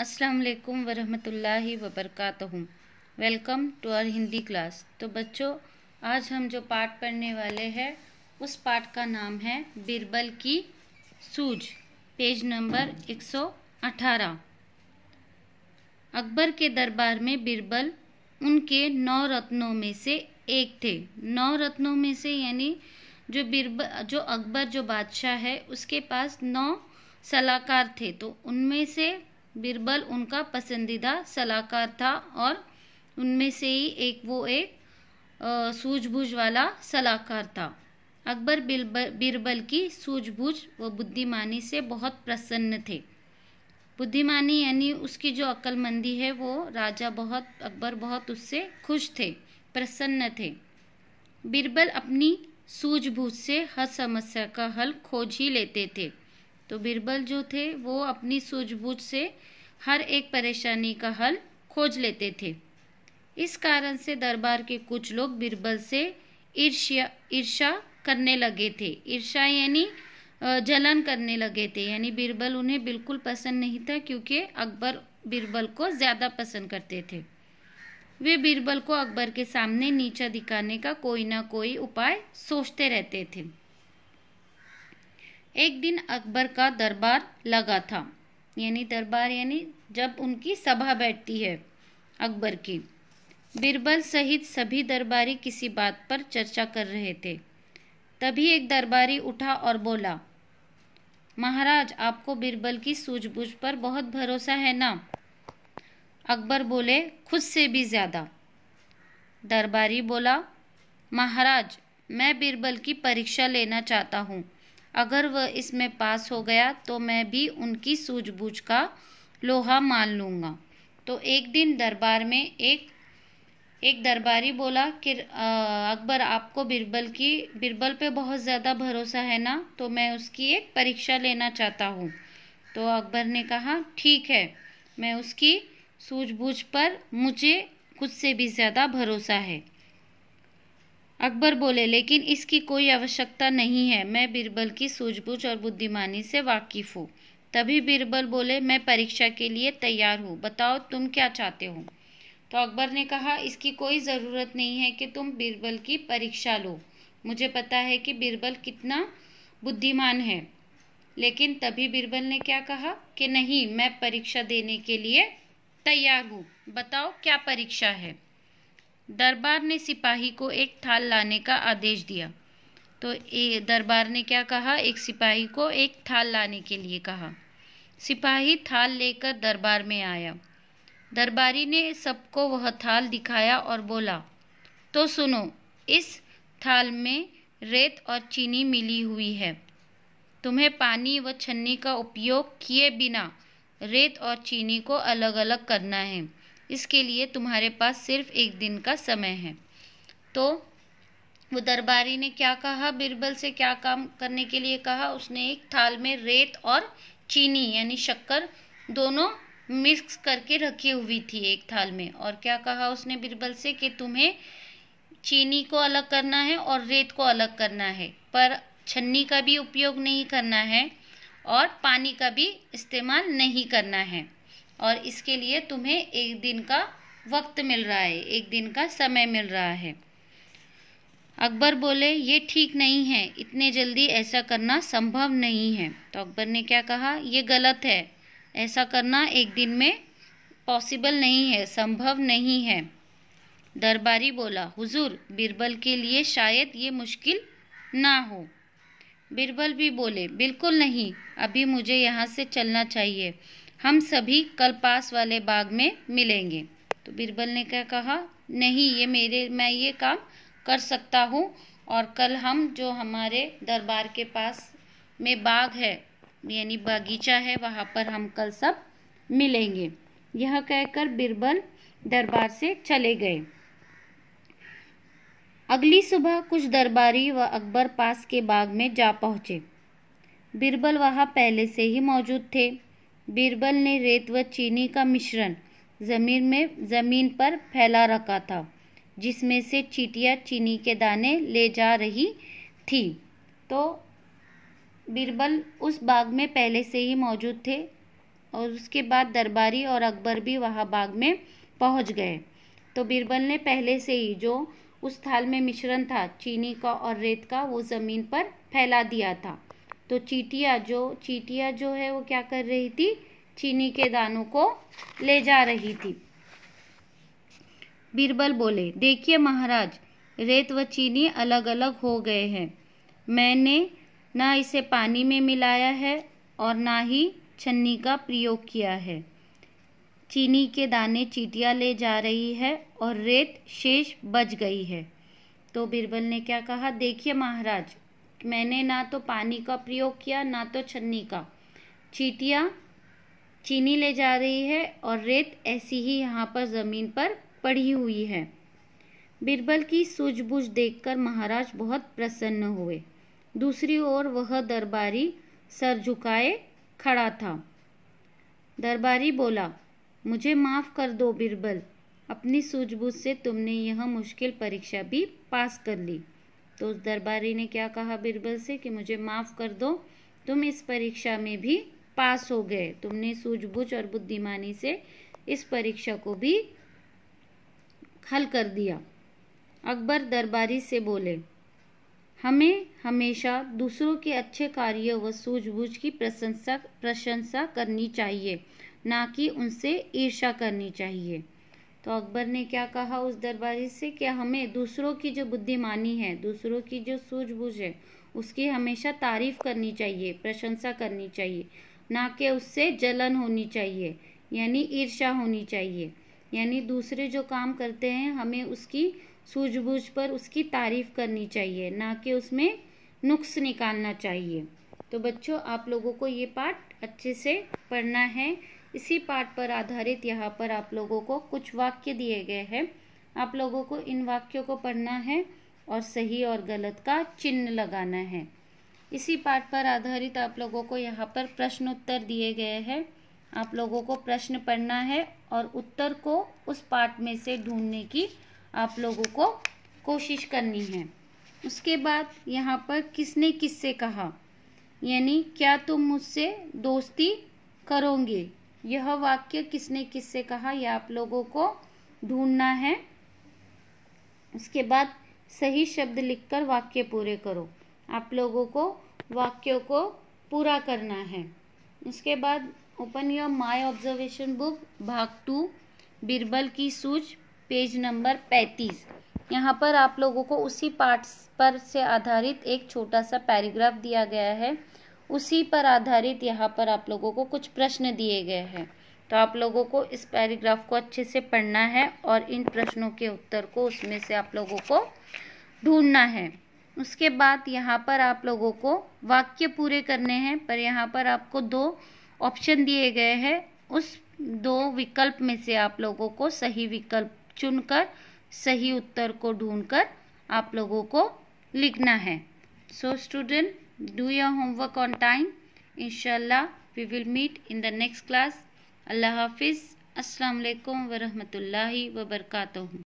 अस्सलाम वालेकुम वरहमतुल्लाहि वबरकातुहू welcome to our Hindi class तो बच्चों आज हम जो पाठ पढ़ने वाले हैं उस पाठ का नाम है बिरबल की सूझ पेज नंबर 118 अकबर के दरबार में बिरबल उनके नौ रत्नों में से एक थे नौ रत्नों में से यानी जो बिरबल जो अकबर जो बादशाह है उसके पास नौ सलाहकार थे तो उनमें से बिरबल उनका पसंदीदा सलाहकार था और उनमें से ही एक वो एक सूझबूझ वाला सलाहकार था अकबर बिरबल की सूझबूझ व बुद्धिमानी से बहुत प्रसन्न थे बुद्धिमानी यानी उसकी जो अक्लमंदी है वो राजा बहुत अकबर बहुत उससे खुश थे प्रसन्न थे बिरबल अपनी सूझबूझ से हर समस्या का हल खोज ही लेते थे तो बीरबल जो थे वो अपनी सूझबूझ से हर एक परेशानी का हल खोज लेते थे इस कारण से दरबार के कुछ लोग बीरबल से ईर्ष्या ईर्षा करने लगे थे ईर्षा यानी जलन करने लगे थे यानी बीरबल उन्हें बिल्कुल पसंद नहीं था क्योंकि अकबर बीरबल को ज़्यादा पसंद करते थे वे बीरबल को अकबर के सामने नीचा दिखाने का कोई ना कोई उपाय सोचते रहते थे एक दिन अकबर का दरबार लगा था यानी दरबार यानी जब उनकी सभा बैठती है अकबर की बिरबल सहित सभी दरबारी किसी बात पर चर्चा कर रहे थे तभी एक दरबारी उठा और बोला महाराज आपको बिरबल की सूझबूझ पर बहुत भरोसा है ना अकबर बोले खुद से भी ज़्यादा दरबारी बोला महाराज मैं बिरबल की परीक्षा लेना चाहता हूँ अगर वह इसमें पास हो गया तो मैं भी उनकी सूझबूझ का लोहा मान लूँगा तो एक दिन दरबार में एक एक दरबारी बोला कि अकबर आपको बिरबल की बिरबल पे बहुत ज़्यादा भरोसा है ना तो मैं उसकी एक परीक्षा लेना चाहता हूँ तो अकबर ने कहा ठीक है मैं उसकी सूझबूझ पर मुझे खुद से भी ज़्यादा भरोसा है अकबर बोले लेकिन इसकी कोई आवश्यकता नहीं है मैं बीरबल की सूझबूझ और बुद्धिमानी से वाकिफ़ हूँ तभी बीरबल बोले मैं परीक्षा के लिए तैयार हूँ बताओ तुम क्या चाहते हो तो अकबर ने कहा इसकी कोई ज़रूरत नहीं है कि तुम बीरबल की परीक्षा लो मुझे पता है कि बीरबल कितना बुद्धिमान है लेकिन तभी बीरबल ने क्या कहा कि नहीं मैं परीक्षा देने के लिए तैयार हूँ बताओ क्या परीक्षा है दरबार ने सिपाही को एक थाल लाने का आदेश दिया तो ए, दरबार ने क्या कहा एक सिपाही को एक थाल लाने के लिए कहा सिपाही थाल लेकर दरबार में आया दरबारी ने सबको वह थाल दिखाया और बोला तो सुनो इस थाल में रेत और चीनी मिली हुई है तुम्हें पानी व छन्नी का उपयोग किए बिना रेत और चीनी को अलग अलग करना है इसके लिए तुम्हारे पास सिर्फ एक दिन का समय है तो वो दरबारी ने क्या कहा बिरबल से क्या काम करने के लिए कहा उसने एक थाल में रेत और चीनी यानी शक्कर दोनों मिक्स करके रखी हुई थी एक थाल में और क्या कहा उसने बिरबल से कि तुम्हें चीनी को अलग करना है और रेत को अलग करना है पर छन्नी का भी उपयोग नहीं करना है और पानी का भी इस्तेमाल नहीं करना है और इसके लिए तुम्हें एक दिन का वक्त मिल रहा है एक दिन का समय मिल रहा है अकबर बोले ये ठीक नहीं है इतने जल्दी ऐसा करना संभव नहीं है तो अकबर ने क्या कहा ये गलत है ऐसा करना एक दिन में पॉसिबल नहीं है संभव नहीं है दरबारी बोला हुजूर बीरबल के लिए शायद ये मुश्किल ना हो बीरबल भी बोले बिल्कुल नहीं अभी मुझे यहाँ से चलना चाहिए हम सभी कल पास वाले बाग में मिलेंगे तो बीरबल ने क्या कहा नहीं ये मेरे मैं ये काम कर सकता हूँ और कल हम जो हमारे दरबार के पास में बाग है यानी बगीचा है वहाँ पर हम कल सब मिलेंगे यह कहकर बीरबल दरबार से चले गए अगली सुबह कुछ दरबारी व अकबर पास के बाग में जा पहुँचे बीरबल वहाँ पहले से ही मौजूद थे बीरबल ने रेत व चीनी का मिश्रण ज़मीन में ज़मीन पर फैला रखा था जिसमें से चीटियाँ चीनी के दाने ले जा रही थी तो बीरबल उस बाग में पहले से ही मौजूद थे और उसके बाद दरबारी और अकबर भी वहाँ बाग में पहुँच गए तो बीरबल ने पहले से ही जो उस थाल में मिश्रण था चीनी का और रेत का वो ज़मीन पर फैला दिया था तो चीटिया जो चीटिया जो है वो क्या कर रही थी चीनी के दानों को ले जा रही थी बीरबल बोले देखिए महाराज रेत व चीनी अलग अलग हो गए हैं मैंने ना इसे पानी में मिलाया है और ना ही छन्नी का प्रयोग किया है चीनी के दाने चीटिया ले जा रही है और रेत शेष बच गई है तो बीरबल ने क्या कहा देखिए महाराज मैंने ना तो पानी का प्रयोग किया ना तो छन्नी का चीटियाँ चीनी ले जा रही है और रेत ऐसी ही यहाँ पर ज़मीन पर पड़ी हुई है बिरबल की सूझबूझ देखकर महाराज बहुत प्रसन्न हुए दूसरी ओर वह दरबारी सर झुकाए खड़ा था दरबारी बोला मुझे माफ़ कर दो बिरबल अपनी सूझबूझ से तुमने यह मुश्किल परीक्षा भी पास कर ली तो उस दरबारी ने क्या कहा बीरबल से कि मुझे माफ़ कर दो तुम इस परीक्षा में भी पास हो गए तुमने सूझबूझ और बुद्धिमानी से इस परीक्षा को भी हल कर दिया अकबर दरबारी से बोले हमें हमेशा दूसरों के अच्छे कार्य व सूझबूझ की प्रशंसा प्रशंसा करनी चाहिए ना कि उनसे ईर्षा करनी चाहिए तो अकबर ने क्या कहा उस दरबारी से कि हमें दूसरों की जो बुद्धिमानी है दूसरों की जो सूझबूझ है उसकी हमेशा तारीफ करनी चाहिए प्रशंसा करनी चाहिए ना कि उससे जलन होनी चाहिए यानी ईर्षा होनी चाहिए यानी दूसरे जो काम करते हैं हमें उसकी सूझबूझ पर उसकी तारीफ करनी चाहिए ना कि उसमें नुक्स निकालना चाहिए तो बच्चों आप लोगों को ये पाठ अच्छे से पढ़ना है इसी पाठ पर आधारित यहाँ पर आप लोगों को कुछ वाक्य दिए गए हैं आप लोगों को इन वाक्यों को पढ़ना है और सही और गलत का चिन्ह लगाना है इसी पाठ पर आधारित आप लोगों को यहाँ पर प्रश्न उत्तर दिए गए हैं आप लोगों को प्रश्न पढ़ना है और उत्तर को उस पाठ में से ढूंढने की आप लोगों को कोशिश करनी है उसके बाद यहाँ पर किसने किससे कहा यानी क्या तुम मुझसे दोस्ती करोगे यह वाक्य किसने किससे कहा यह आप लोगों को ढूंढना है उसके बाद सही शब्द लिखकर वाक्य पूरे करो आप लोगों को वाक्यों को पूरा करना है उसके बाद open your my observation book भाग टू बिरबल की सूच पेज नंबर पैंतीस यहाँ पर आप लोगों को उसी पार्ट्स पर से आधारित एक छोटा सा पैराग्राफ दिया गया है उसी पर आधारित यहाँ पर आप लोगों को कुछ प्रश्न दिए गए हैं तो आप लोगों को इस पैराग्राफ को अच्छे से पढ़ना है और इन प्रश्नों के उत्तर को उसमें से आप लोगों को ढूंढना है उसके बाद यहाँ पर आप लोगों को वाक्य पूरे करने हैं पर यहाँ पर आपको दो ऑप्शन दिए गए हैं उस दो विकल्प में से आप लोगों को सही विकल्प चुनकर सही उत्तर को ढूंढकर आप लोगों को लिखना है so student do your homework on time inshallah we will meet in the next class allah hafiz assalamu alaikum wa rahmatullahi wa barakatuh